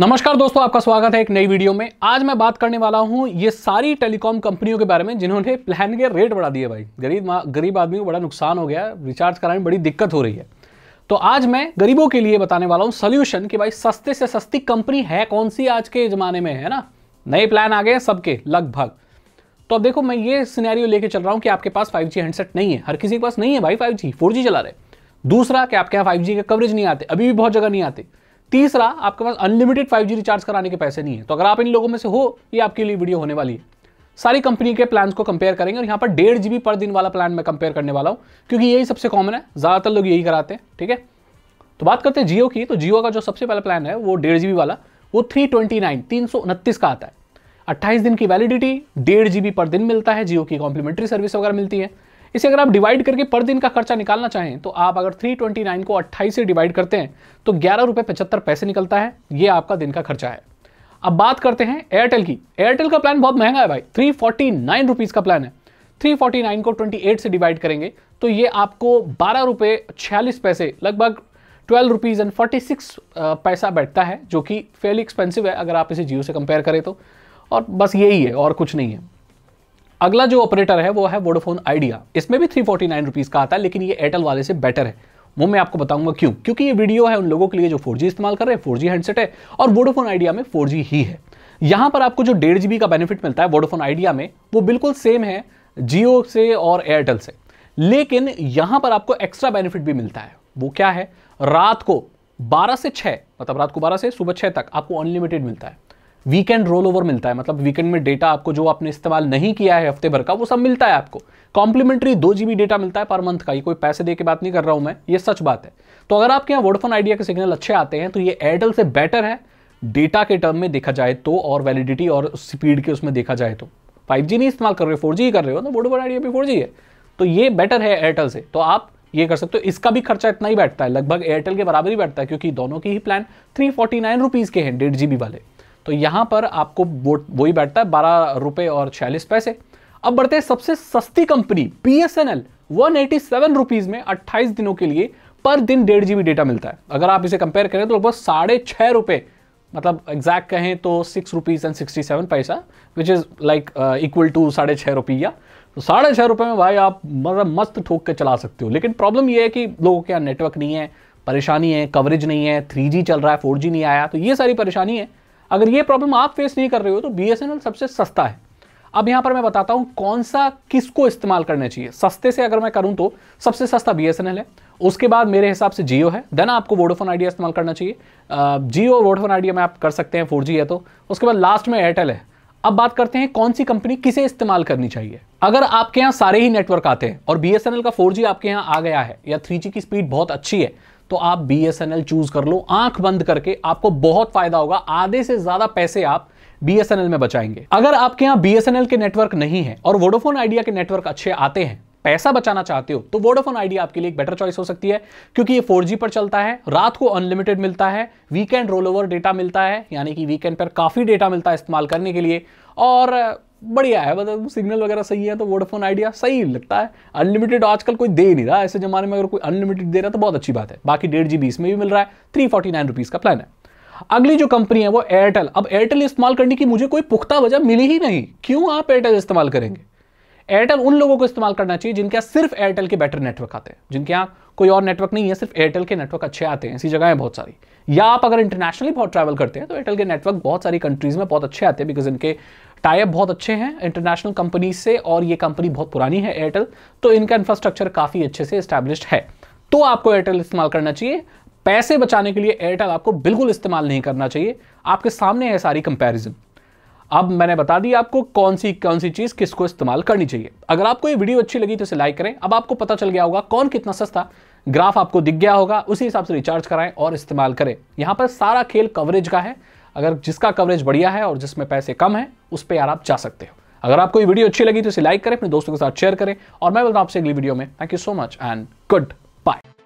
नमस्कार दोस्तों आपका स्वागत है एक नई वीडियो में आज मैं बात करने वाला हूं ये सारी टेलीकॉम कंपनियों के बारे में जिन्होंने प्लान के रेट बढ़ा दिए भाई गरीब गरीब आदमी को बड़ा नुकसान हो गया रिचार्ज कराने में बड़ी दिक्कत हो रही है तो आज मैं गरीबों के लिए बताने वाला हूं सोल्यूशन कि भाई सस्ते से सस्ती कंपनी है कौन सी आज के ज़माने में है ना नए प्लान आ गए हैं सबके लगभग तो अब देखो मैं ये सिनेरियो लेके चल रहा हूँ कि आपके पास 5G हैंडसेट नहीं है हर किसी के पास नहीं है भाई 5G 4G चला रहे दूसरा कि आपके यहाँ 5G के कवरेज नहीं आते अभी भी बहुत जगह नहीं आते तीसरा आपके पास अनलिमिटेड 5G रिचार्ज कराने के पैसे नहीं है तो अगर आप इन लोगों में से हो ये आपके लिए वीडियो होने वाली है सारी कंपनी के प्लान्स को कंपेयर करेंगे और यहाँ पर डेढ़ जी पर दिन वाला प्लान मैं कंपेयर करने वाला हूँ क्योंकि यही सबसे कॉमन है ज़्यादातर लोग यही कराते हैं ठीक है तो बात करते हैं जियो की तो जियो का जो सबसे पहला प्लान है वो डेढ़ जी वाला वो थ्री ट्वेंटी नाइन तीन सौ उनतीस का आता है अट्ठाईस दिन की वैलिडिटी डेढ़ जी पर दिन मिलता है जियो की कॉम्प्लीमेंट्री सर्विस वगैरह मिलती है इसे अगर आप डिवाइड करके पर दिन का खर्चा निकालना चाहें तो आप अगर 329 को 28 से डिवाइड करते हैं तो ग्यारह रुपये पचहत्तर पैसे निकलता है ये आपका दिन का खर्चा है अब बात करते हैं एयरटेल की एयरटेल का प्लान बहुत महंगा है भाई थ्री फोर्टी नाइन रुपीज़ का प्लान है थ्री फोर्टी नाइन को ट्वेंटी एट से डिवाइड करेंगे तो ये आपको बारह रुपये छियालीस पैसे लगभग twelve rupees and forty six paisa बैठता है जो कि फेली एक्सपेंसिव है अगर आप इसे जियो से कंपेयर करें तो और बस यही है और कुछ नहीं है अगला जो ऑपरेटर है वो है वोडाफोन आइडिया इसमें भी थ्री फोर्टी नाइन रुपीज़ का आता है लेकिन ये एयरटेल वाले से बेटर है वो मैं आपको बताऊंगा क्यों क्योंकि ये वीडियो है उन लोगों के लिए जो फोर इस्तेमाल कर रहे हैं फोर हैंडसेट है और वोडाफोन आइडिया में फोर ही है यहाँ पर आपको जो डेढ़ जी का बेनिफिट मिलता है वोडाफोन आइडिया में वो बिल्कुल सेम है जियो से और एयरटेल से लेकिन यहाँ पर आपको एक्स्ट्रा बेनिफिट भी मिलता है वो क्या है रात को 12 से 6 मतलब रात को 12 से सुबह 6 तक आपको अनलिमिटेड मिलता है वीकेंड रोल ओवर मिलता है मतलब वीकेंड में डेटा आपको जो आपने इस्तेमाल नहीं किया है हफ्ते भर का वो सब मिलता है आपको कॉम्प्लीमेंट्री दो जीबी डेटा मिलता है पर मंथ का ये कोई पैसे दे के बात नहीं कर रहा हूं मैं ये सच बात है तो अगर आपके यहाँ वोडफोन आइडिया के सिग्नल अच्छे आते हैं तो ये एयरटेल से बेटर है डेटा के टर्म में देखा जाए तो और वैलिडिटी और स्पीड के उसमें देखा जाए तो फाइव नहीं इस्तेमाल कर रहे हो फोर ही कर रहे हो ना वोडफोन आइडिया भी फोर है तो ये बेटर है एयरटेल से तो आप ये कर सकते हो इसका भी खर्चा इतना ही बैठता है लगभग एयरटेल के बराबर ही बैठता है क्योंकि दोनों की ही plan three forty nine rupees के हैं डेढ़ जी बी वाले तो यहां पर आपको वो वही बैठता है बारह रुपए और छियालीस पैसे अब बढ़ते हैं सबसे सस्ती company B S N L one eighty seven rupees में अट्ठाईस दिनों के लिए पर दिन डेढ़ जी डेटा मिलता है अगर आप इसे कंपेयर करें तो लगभग साढ़े छः रुपए मतलब एग्जैक्ट कहें तो six rupees and sixty seven paisa which is like equal to साढ़े छः रुपया तो साढ़े छह रुपये में भाई आप मतलब मस्त ठोक के चला सकते हो लेकिन प्रॉब्लम यह है कि लोगों के यहाँ नेटवर्क नहीं है परेशानी है कवरेज नहीं है थ्री चल रहा है फोर नहीं आया तो ये सारी परेशानी है अगर ये प्रॉब्लम आप फेस नहीं कर रहे हो तो बी सबसे सस्ता है अब यहां पर मैं बताता हूं कौन सा किसको इस्तेमाल करना चाहिए सस्ते से अगर मैं करूं तो सबसे सस्ता बी है उसके बाद मेरे हिसाब से जियो है देन आपको वोडोफोन आइडिया इस्तेमाल करना चाहिए जियो वोडोफोन आइडिया में आप कर सकते हैं फोर है तो उसके बाद लास्ट में एयरटेल है अब बात करते हैं कौन सी कंपनी किसे इस्तेमाल करनी चाहिए अगर आपके यहाँ सारे ही नेटवर्क आते हैं और बी का फोर आपके यहाँ आ गया है या थ्री की स्पीड बहुत अच्छी है तो आप B S N L choose कर लो आंख बंद करके आपको बहुत फायदा होगा आधे से ज्यादा पैसे आप बी एस एन एल में बचाएंगे अगर आपके यहाँ एल के नेटवर्क नहीं है और वोडोफोन आइडिया के नेटवर्क अच्छे आते हैं पैसा बचाना चाहते हो तो वोडोफोन आइडिया आपके लिए एक बेटर चॉइस हो सकती है क्योंकि ये 4G पर चलता है रात को अनलिमिटेड मिलता है वीकेंड रोल ओवर डेटा मिलता है यानी कि वीकेंड पर काफ़ी डेटा मिलता है इस्तेमाल करने के लिए और बढ़िया है मतलब सिग्नल वगैरह सही है तो वोडाफोन आइडिया सही लगता है अनलिमिटेड आजकल कोई दे नहीं रहा ऐसे ज़माने में अगर कोई अनलिमिटेड दे रहा है तो बहुत अच्छी बात है बाकी डेढ़ जी बी इसमें भी मिल रहा है थ्री फोर्टी नाइन रुपीज़ का प्लान है अगली जो कंपनी है वो एयरटेल अब एयरटेल इस्तेमाल करने की मुझे कोई पुख्ता वजह मिली ही नहीं क्यों आप एयरटेल इस्तेमाल करेंगे एयरटेल उन लोगों को इस्तेमाल करना चाहिए जिनके यहाँ सिर्फ एयरटेल के बेटर नेटवर्क आते हैं जिनके यहाँ कोई और नेटवर्क नहीं है सिर्फ एयरटेल के नेटवर्क अच्छे आते हैं ऐसी जगह है बहुत सारी या आप अगर इंटरनेशनली बहुत ट्रैवल करते हैं तो एयरटेल के नेटवर्क बहुत सारी कंट्रीज में बहुत अच्छे आते हैं बिकॉज इनके टाइप बहुत अच्छे हैं इंटरनेशनल कंपनी से और ये कंपनी बहुत पुरानी है एयरटेल तो इनका इंफ्रास्ट्रक्चर काफ़ी अच्छे से इस्टेब्लिश है तो आपको एयरटेल इस्तेमाल करना चाहिए पैसे बचाने के लिए एयरटेल आपको बिल्कुल इस्तेमाल नहीं करना चाहिए आपके सामने है सारी कंपैरिजन अब मैंने बता दी आपको कौन सी कौन सी चीज़ किसको इस्तेमाल करनी चाहिए अगर आपको ये वीडियो अच्छी लगी तो इसे लाइक करें अब आपको पता चल गया होगा कौन कितना सस्ता ग्राफ आपको दिख गया होगा उसी हिसाब से रिचार्ज कराएं और इस्तेमाल करें यहाँ पर सारा खेल कवरेज का है अगर जिसका कवरेज बढ़िया है और जिसमें पैसे कम है उस पर यार आप जा सकते हो अगर आपको ये वीडियो अच्छी लगी तो इसे लाइक करें अपने दोस्तों के साथ शेयर करें और मैं बोलता हूँ आपसे अगली वीडियो में thank you so much and good bye